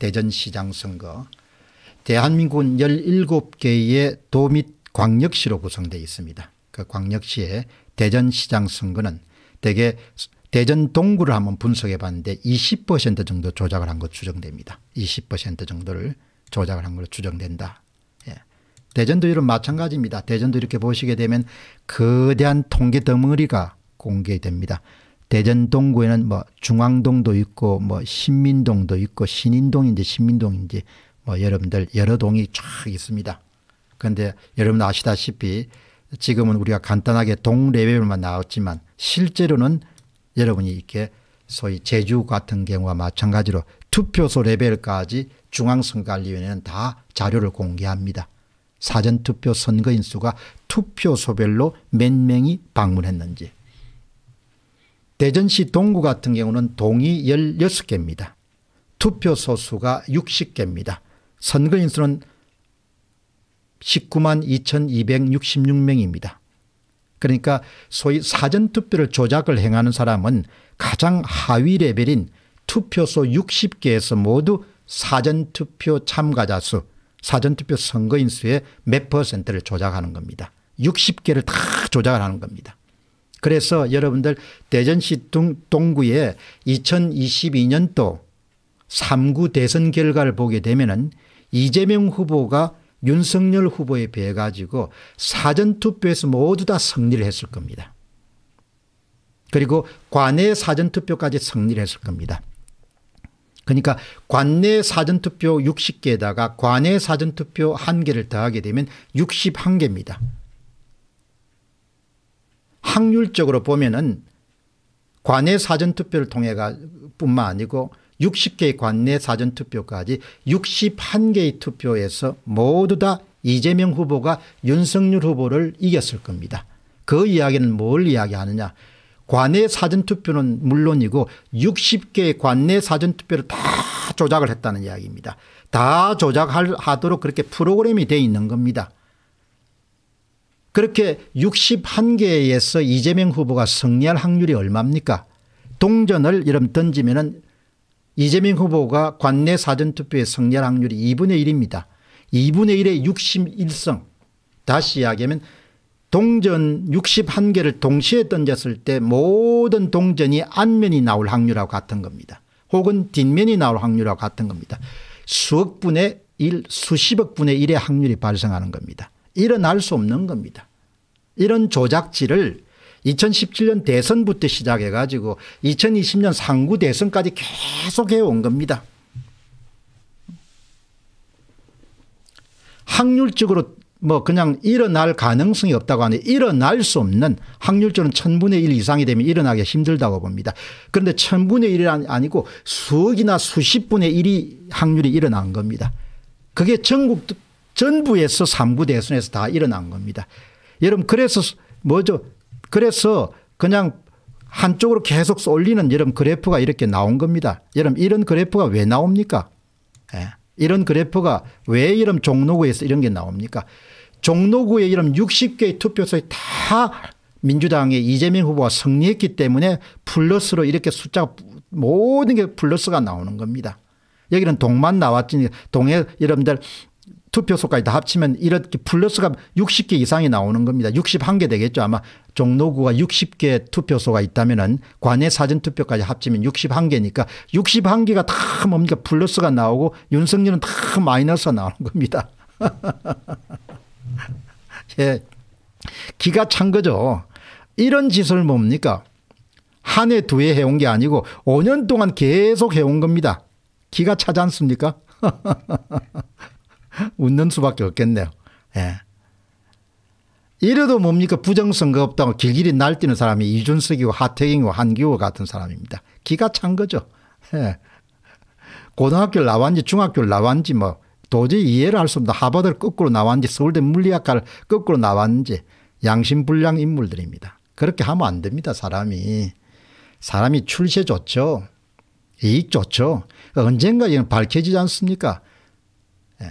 대전시장 선거 대한민국 17개의 도 및 광역시로 구성되어 있습니다. 그 광역시의 대전시장 선거는 대개 대전 동구를 한번 분석해 봤는데 20% 정도 조작을 한것으로 추정됩니다. 20% 정도를 조작을 한것으로 추정된다. 예. 대전도 이런 마찬가지입니다. 대전도 이렇게 보시게 되면 거대한 통계 덩어리가 공개됩니다. 대전 동구에는 뭐 중앙동도 있고 뭐 신민동도 있고 신인동인지 신민동인지 뭐 여러분들 여러 동이 쫙 있습니다. 그런데 여러분 아시다시피 지금은 우리가 간단하게 동 레벨만 나왔지만 실제로는 여러분이 이렇게 소위 제주 같은 경우와 마찬가지로 투표소 레벨까지 중앙선관리위원회는다 자료를 공개합니다. 사전투표 선거인수가 투표소별로 몇 명이 방문했는지 대전시 동구 같은 경우는 동이 16개입니다. 투표소 수가 60개입니다. 선거인 수는 19만 2266명입니다. 그러니까 소위 사전투표를 조작을 행하는 사람은 가장 하위 레벨인 투표소 60개에서 모두 사전투표 참가자 수 사전투표 선거인 수의 몇 퍼센트를 조작하는 겁니다. 60개를 다 조작을 하는 겁니다. 그래서 여러분들 대전시 동구에 2022년도 3구 대선 결과를 보게 되면은 이재명 후보가 윤석열 후보에 비해 가지고 사전투표에서 모두 다 승리를 했을 겁니다. 그리고 관내 사전투표까지 승리를 했을 겁니다. 그러니까 관내 사전투표 60개에다가 관내 사전투표 1개를 더하게 되면 61개입니다. 확률적으로 보면은 관내 사전투표를 통해 가 뿐만 아니고 60개의 관내 사전투표까지 61개의 투표에서 모두 다 이재명 후보가 윤석열 후보를 이겼을 겁니다. 그 이야기는 뭘 이야기하느냐. 관내 사전투표는 물론이고 60개의 관내 사전투표를 다 조작을 했다는 이야기입니다. 다 조작하도록 그렇게 프로그램이 되어 있는 겁니다. 그렇게 61개에서 이재명 후보가 승리할 확률이 얼마입니까? 동전을 이름 던지면은 이재명 후보가 관내 사전투표에 승리할 확률이 2분의 1입니다. 2분의 1에 61성. 다시 이야기하면 동전 61개를 동시에 던졌을 때 모든 동전이 안면이 나올 확률하고 같은 겁니다. 혹은 뒷면이 나올 확률하고 같은 겁니다. 수억 분의 1, 수십억 분의 1의 확률이 발생하는 겁니다. 일어날 수 없는 겁니다. 이런 조작질을 2017년 대선부터 시작해 가지고 2020년 상구 대선까지 계속 해온 겁니다. 확률적으로 뭐 그냥 일어날 가능성이 없다고 하는데 일어날 수 없는 확률적으로 천분의 일 이상이 되면 일어나기 힘들다고 봅니다. 그런데 천분의 일이 아니고 수억이나 수십분의 일이 확률이 일어난 겁니다. 그게 전국 전부에서 3구 대선에서 다 일어난 겁니다. 여러분 그래서 뭐죠? 그래서 그냥 한쪽으로 계속 쏠리는 여러분 그래프가 이렇게 나온 겁니다. 여러분 이런 그래프가 왜 나옵니까? 예. 이런 그래프가 왜 이런 종로구에서 이런 게 나옵니까? 종로구에 이런 60개의 투표소에 다 민주당의 이재명 후보가 승리했기 때문에 플러스로 이렇게 숫자 모든 게 플러스가 나오는 겁니다. 여기는 동만 나왔지 동에 여러분들 투표소까지 다 합치면 이렇게 플러스가 60개 이상이 나오는 겁니다. 61개 되겠죠. 아마 종로구가 60개 투표소가 있다면은 관내 사전투표까지 합치면 61개니까 61개가 다 뭡니까 플러스가 나오고 윤석열은 다 마이너스가 나오는 겁니다. 예. 기가 찬 거죠. 이런 짓을 뭡니까 한 해 두 해 해온 게 아니고 5년 동안 계속 해온 겁니다. 기가 차지 않습니까? 웃는 수밖에 없겠네요. 예. 이래도 뭡니까 부정선거 없다고 길길이 날뛰는 사람이 이준석이고 하태경이고 한기호 같은 사람입니다. 기가 찬 거죠. 예. 고등학교를 나왔는지 중학교를 나왔는지 뭐 도저히 이해를 할 수 없는 하버드를 거꾸로 나왔는지 서울대 물리학과를 거꾸로 나왔는지 양심불량 인물들입니다. 그렇게 하면 안 됩니다. 사람이. 사람이 출세 좋죠. 이익 좋죠. 언젠가 이는 밝혀지지 않습니까? 예.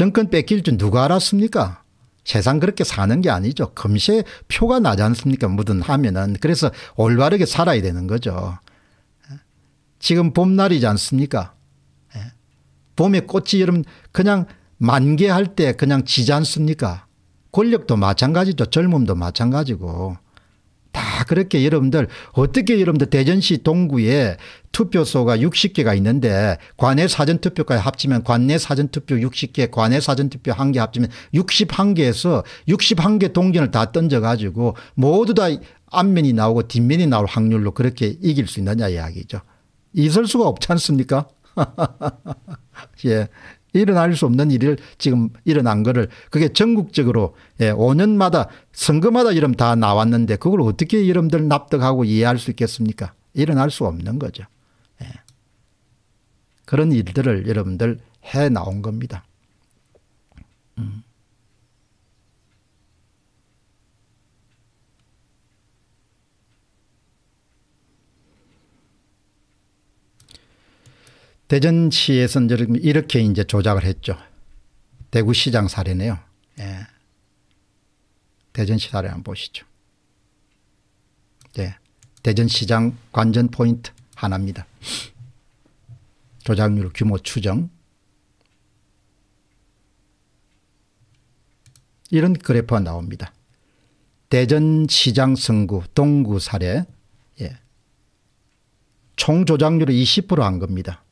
정권 뺏길 줄 누가 알았습니까? 세상 그렇게 사는 게 아니죠. 금세 표가 나지 않습니까? 뭐든 하면은. 그래서 올바르게 살아야 되는 거죠. 지금 봄날이지 않습니까? 예. 봄에 꽃이 여름 그냥 만개할 때 그냥 지지 않습니까? 권력도 마찬가지죠. 젊음도 마찬가지고. 다 그렇게 여러분들 어떻게 여러분들 대전시 동구에 투표소가 60개가 있는데 관내 사전투표까지 합치면 관내 사전투표 60개 관내 사전투표 한 개 합치면 61개에서 61개 동전을 다 던져가지고 모두 다 앞면이 나오고 뒷면이 나올 확률로 그렇게 이길 수 있느냐 이야기죠. 있을 수가 없지 않습니까? 예. 일어날 수 없는 일을 지금 일어난 거를 그게 전국적으로 예, 5년마다 선거마다 이름 다 나왔는데 그걸 어떻게 이름들 납득하고 이해할 수 있겠습니까? 일어날 수 없는 거죠. 예. 그런 일들을 여러분들 해 나온 겁니다. 음. 대전시에서는 이렇게 이제 조작을 했죠. 대구시장 사례네요. 예. 대전시 사례 한번 보시죠. 예. 대전시장 관전 포인트 하나입니다. 조작률 규모 추정. 이런 그래프가 나옵니다. 대전시장 선구 동구 사례 예. 총 조작률을 20%한 겁니다.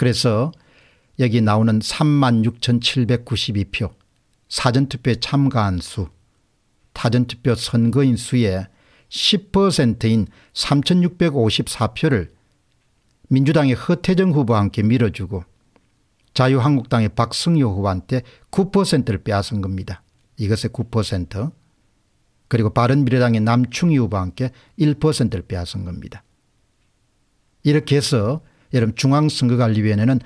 그래서 여기 나오는 36,792표 사전투표에 참가한 수 타전투표 선거인 수의 10%인 3,654표를 민주당의 허태정 후보와 함께 밀어주고 자유한국당의 박승효 후보한테 9%를 빼앗은 겁니다. 이것의 9% 그리고 바른미래당의 남충희 후보와 함께 1%를 빼앗은 겁니다. 이렇게 해서 여러분 중앙선거관리위원회는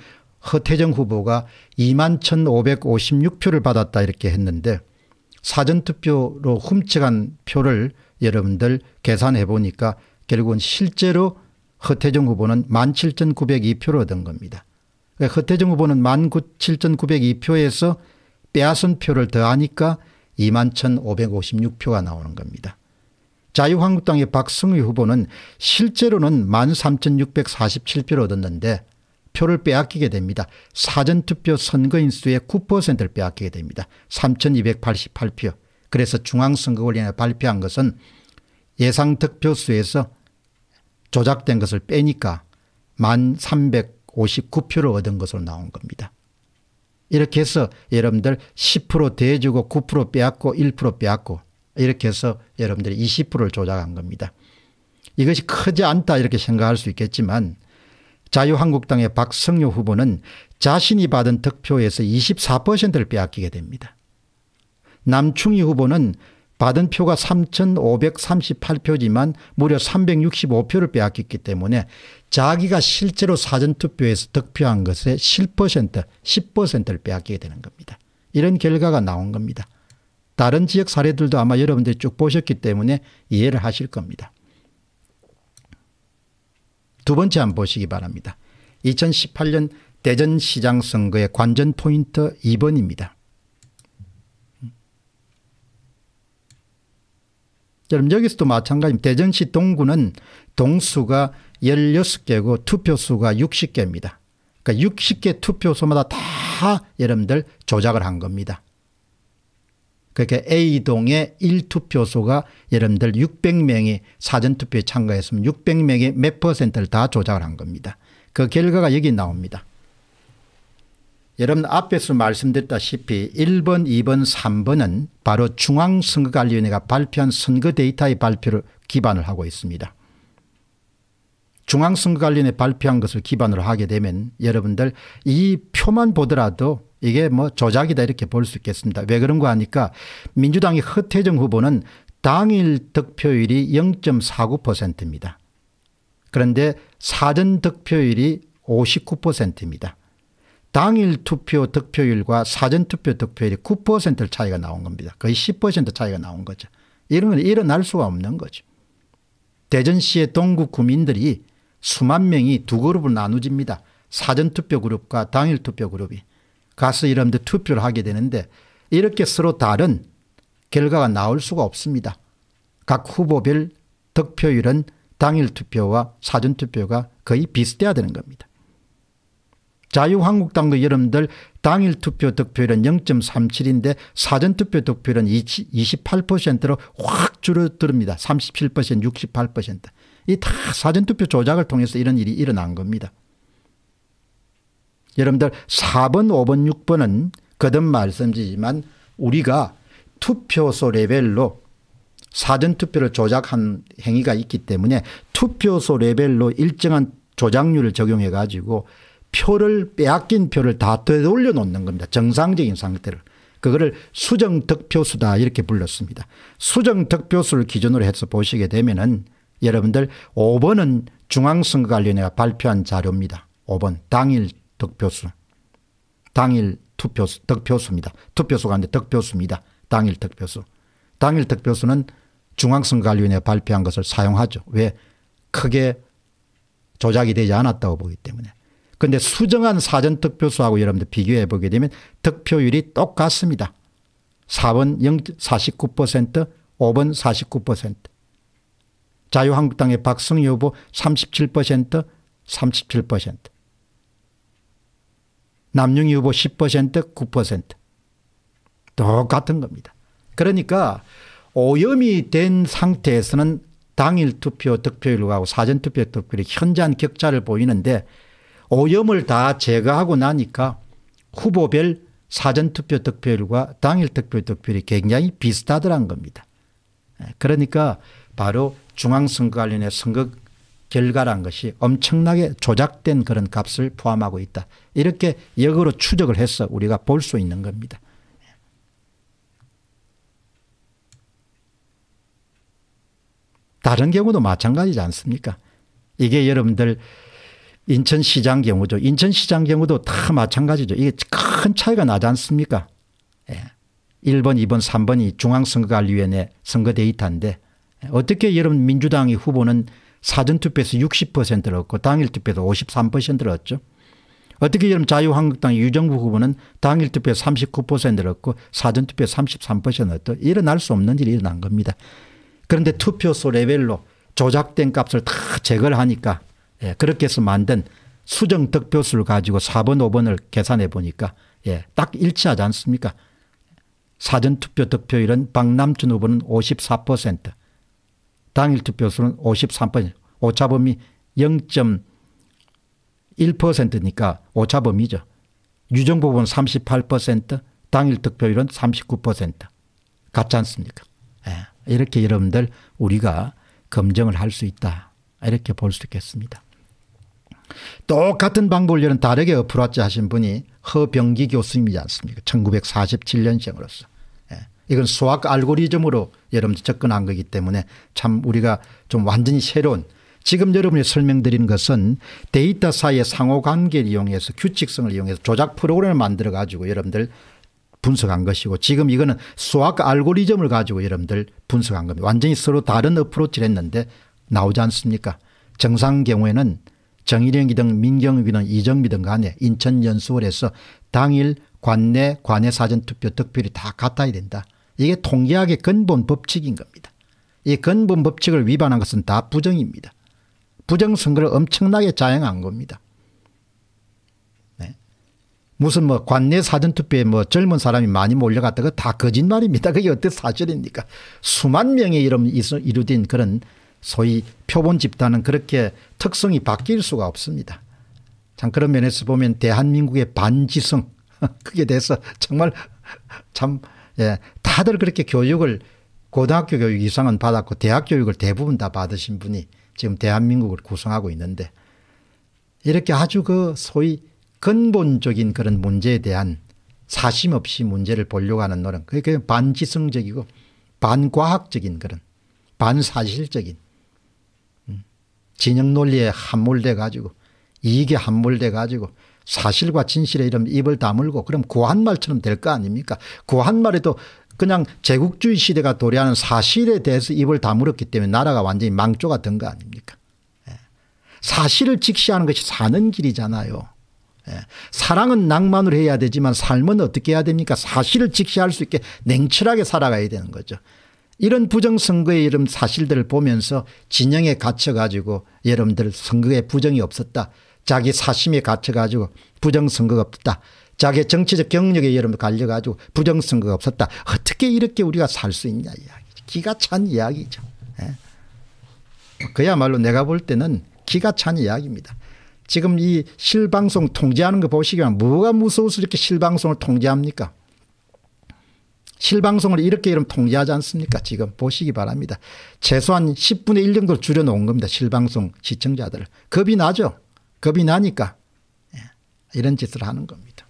허태정 후보가 2만 1,556표를 받았다 이렇게 했는데 사전투표로 훔쳐간 표를 여러분들 계산해 보니까 결국은 실제로 허태정 후보는 17,902표를 얻은 겁니다. 그러니까 허태정 후보는 17,902표에서 빼앗은 표를 더하니까 21,556표가 나오는 겁니다. 자유한국당의 박승희 후보는 실제로는 13,647표를 얻었는데 표를 빼앗기게 됩니다. 사전투표 선거인 수의 9%를 빼앗기게 됩니다. 3,288표. 그래서 중앙선거관리에 발표한 것은 예상 득표수에서 조작된 것을 빼니까 1,359표를 얻은 것으로 나온 겁니다. 이렇게 해서 여러분들 10% 대주고 9% 빼앗고 1% 빼앗고 이렇게 해서 여러분들이 20%를 조작한 겁니다. 이것이 크지 않다 이렇게 생각할 수 있겠지만 자유한국당의 박성효 후보는 자신이 받은 득표에서 24%를 빼앗기게 됩니다. 남충희 후보는 받은 표가 3,538표지만 무려 365표를 빼앗겼기 때문에 자기가 실제로 사전투표에서 득표한 것의 7% 10%를 빼앗기게 되는 겁니다. 이런 결과가 나온 겁니다. 다른 지역 사례들도 아마 여러분들이 쭉 보셨기 때문에 이해를 하실 겁니다. 두 번째 한 번 보시기 바랍니다. 2018년 대전시장 선거의 관전 포인트 2번입니다. 여러분 여기서도 마찬가지입니다. 대전시 동구는 동수가 16개고 투표수가 60개입니다. 그러니까 60개 투표소마다 다 여러분들 조작을 한 겁니다. 그렇게 그러니까 A동의 1투표소가 여러분들 600명이 사전투표에 참가했으면 600명의 몇 퍼센트를 다 조작을 한 겁니다. 그 결과가 여기 나옵니다. 여러분 앞에서 말씀드렸다시피 1번, 2번, 3번은 바로 중앙선거관리위원회가 발표한 선거 데이터의 발표를 기반을 하고 있습니다. 중앙선거관리위원회 발표한 것을 기반으로 하게 되면 여러분들 이 표만 보더라도 이게 뭐 조작이다 이렇게 볼 수 있겠습니다. 왜 그런가 하니까 민주당의 허태정 후보는 당일 득표율이 0.49%입니다. 그런데 사전 득표율이 59%입니다. 당일 투표 득표율과 사전 투표 득표율이 9% 차이가 나온 겁니다. 거의 10% 차이가 나온 거죠. 이런 건 일어날 수가 없는 거죠. 대전시의 동구 구민들이 수만 명이 두 그룹을 나누집니다. 사전 투표 그룹과 당일 투표 그룹이. 가서 이름들 투표를 하게 되는데 이렇게 서로 다른 결과가 나올 수가 없습니다. 각 후보별 득표율은 당일 투표와 사전 투표가 거의 비슷해야 되는 겁니다. 자유한국당도 여러분들 당일 투표 득표율은 0.37인데 사전 투표 득표율은 28%로 확 줄어듭니다. 37% 68%. 이 다 사전 투표 조작을 통해서 이런 일이 일어난 겁니다. 여러분들 4번 5번 6번은 거듭 말씀드리지만 우리가 투표소 레벨로 사전투표를 조작한 행위가 있기 때문에 투표소 레벨로 일정한 조작률을 적용해 가지고 표를 빼앗긴 표를 다 되돌려 놓는 겁니다. 정상적인 상태를. 그거를 수정득표수다 이렇게 불렀습니다. 수정득표수를 기준으로 해서 보시게 되면은 여러분들 5번은 중앙선거관련회가 발표한 자료입니다. 5번 당일 득표수. 당일 투표수, 득표수입니다. 투표수가 아니라 득표수입니다. 당일 득표수. 당일 득표수는 중앙선관위원회 발표한 것을 사용하죠. 왜? 크게 조작이 되지 않았다고 보기 때문에. 그런데 수정한 사전 득표수하고 여러분들 비교해 보게 되면 득표율이 똑같습니다. 4번 0, 49%, 5번 49%. 자유한국당의 박승희 후보 37%, 37%. 남용이 후보 10% 9% 똑같은 겁니다. 그러니까 오염이 된 상태에서는 당일 투표 득표율하고 사전 투표 득표율이 현저한 격차를 보이는데 오염을 다 제거하고 나니까 후보별 사전 투표 득표율과 당일 투표 득표율이 굉장히 비슷하더란 겁니다. 예, 그러니까 바로 중앙선거관련의 선거 결과란 것이 엄청나게 조작된 그런 값을 포함하고 있다. 이렇게 역으로 추적을 해서 우리가 볼 수 있는 겁니다. 다른 경우도 마찬가지지 않습니까? 이게 여러분들 인천시장 경우죠. 인천시장 경우도 다 마찬가지죠. 이게 큰 차이가 나지 않습니까? 예. 1번, 2번, 3번이 중앙선거관리위원회 선거 데이터인데 어떻게 여러분 민주당이 후보는 사전투표에서 60%를 얻고 당일투표도 53%를 얻죠. 어떻게 보면 자유한국당 유정부 후보는 당일투표 39%를 얻고 사전투표 33%를 얻고 일어날 수 없는 일이 일어난 겁니다. 그런데 투표소 레벨로 조작된 값을 다 제거를 하니까 예, 그렇게 해서 만든 수정 득표수를 가지고 4번 5번을 계산해 보니까 예, 딱 일치하지 않습니까 사전투표 득표율은 박남준 후보는 54% 당일 투표수는 53%, 오차범위 0.1%니까 오차범위죠. 유정부분 38%, 당일 득표율은 39% 같지 않습니까? 예. 이렇게 여러분들 우리가 검증을 할 수 있다. 이렇게 볼 수 있겠습니다. 똑같은 방법을 다르게 어플 왔지 하신 분이 허병기 교수님이지 않습니까? 1947년생으로서. 이건 수학 알고리즘으로 여러분 들 접근한 거기 때문에 참 우리가 좀 완전히 새로운 지금 여러분이 설명드린 것은 데이터 사이의 상호관계를 이용해서 규칙성을 이용해서 조작 프로그램을 만들어 가지고 여러분들 분석한 것이고 지금 이거는 수학 알고리즘을 가지고 여러분들 분석한 겁니다. 완전히 서로 다른 어프로치를 했는데 나오지 않습니까 정상 경우에는 정일영이든 민경욱이든 이정비든 간에 인천연수원에서 당일 관내 관외 사전투표 득표율이 다 같아야 된다. 이게 통계학의 근본 법칙인 겁니다. 이 근본 법칙을 위반한 것은 다 부정입니다. 부정선거를 엄청나게 자행한 겁니다. 네. 무슨 뭐 관내 사전투표에 뭐 젊은 사람이 많이 몰려갔다 그다 거짓말입니다. 그게 어떻 사실입니까? 수만 명의 이름 이루된 그런 소위 표본 집단은 그렇게 특성이 바뀔 수가 없습니다. 참 그런 면에서 보면 대한민국의 반지성 그게 돼서 정말 참 예, 다들 그렇게 교육을 고등학교 교육 이상은 받았고 대학 교육을 대부분 다 받으신 분이 지금 대한민국을 구성하고 있는데 이렇게 아주 그 소위 근본적인 그런 문제에 대한 사심 없이 문제를 보려고 하는 노력 그게 반지성적이고 반과학적인 그런 반사실적인 음, 진영 논리에 함몰돼 가지고 이익에 함몰돼 가지고 사실과 진실의 이름 입을 다물고 그럼 고한말처럼 될 거 아닙니까? 고한말에도 그냥 제국주의 시대가 도래하는 사실에 대해서 입을 다물었기 때문에 나라가 완전히 망조가 된 거 아닙니까? 예. 사실을 직시하는 것이 사는 길이잖아요. 예. 사랑은 낭만으로 해야 되지만 삶은 어떻게 해야 됩니까? 사실을 직시할 수 있게 냉철하게 살아가야 되는 거죠. 이런 부정선거의 이름 사실들을 보면서 진영에 갇혀가지고 여러분들 선거에 부정이 없었다. 자기 사심이 갇혀가지고 부정선거가 없었다. 자기 정치적 경력에 여러분 갈려가지고 부정선거가 없었다. 어떻게 이렇게 우리가 살 수 있냐 이야기. 기가 찬 이야기죠. 예. 그야말로 내가 볼 때는 기가 찬 이야기입니다. 지금 이 실방송 통제하는 거 보시기만 뭐가 무서워서 이렇게 실방송을 통제합니까? 실방송을 이렇게 이름 통제하지 않습니까? 지금 보시기 바랍니다. 최소한 10분의 1 정도 줄여놓은 겁니다. 실방송 시청자들 겁이 나죠? 겁이 나니까 예, 이런 짓을 하는 겁니다.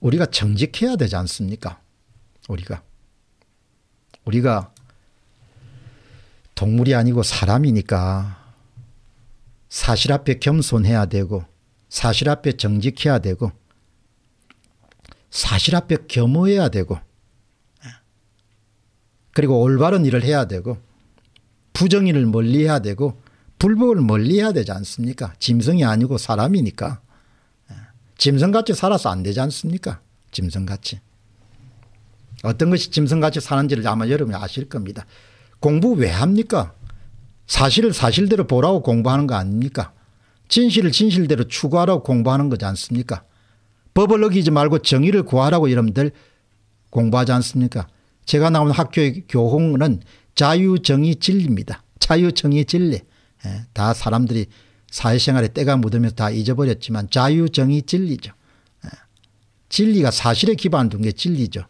우리가 정직해야 되지 않습니까? 우리가. 우리가 동물이 아니고 사람이니까 사실 앞에 겸손해야 되고 사실 앞에 정직해야 되고 사실 앞에 겸허해야 되고 그리고 올바른 일을 해야 되고 부정의를 멀리해야 되고 불법을 멀리해야 되지 않습니까? 짐승이 아니고 사람이니까. 예. 짐승같이 살아서 안 되지 않습니까? 짐승같이. 어떤 것이 짐승같이 사는지를 아마 여러분이 아실 겁니다. 공부 왜 합니까? 사실을 사실대로 보라고 공부하는 거 아닙니까? 진실을 진실대로 추구하라고 공부하는 거지 않습니까? 법을 어기지 말고 정의를 구하라고 여러분들 공부하지 않습니까? 제가 나온 학교의 교훈은 자유정의 진리입니다. 자유정의 진리. 예, 다 사람들이 사회생활에 때가 묻으면서 다 잊어버렸지만 자유정의 진리죠. 예, 진리가 사실에 기반 둔게 진리죠.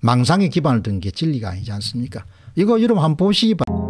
망상에 기반을 둔 게 진리가 아니지 않습니까? 이거 여러분 한번 보시기 바랍니다.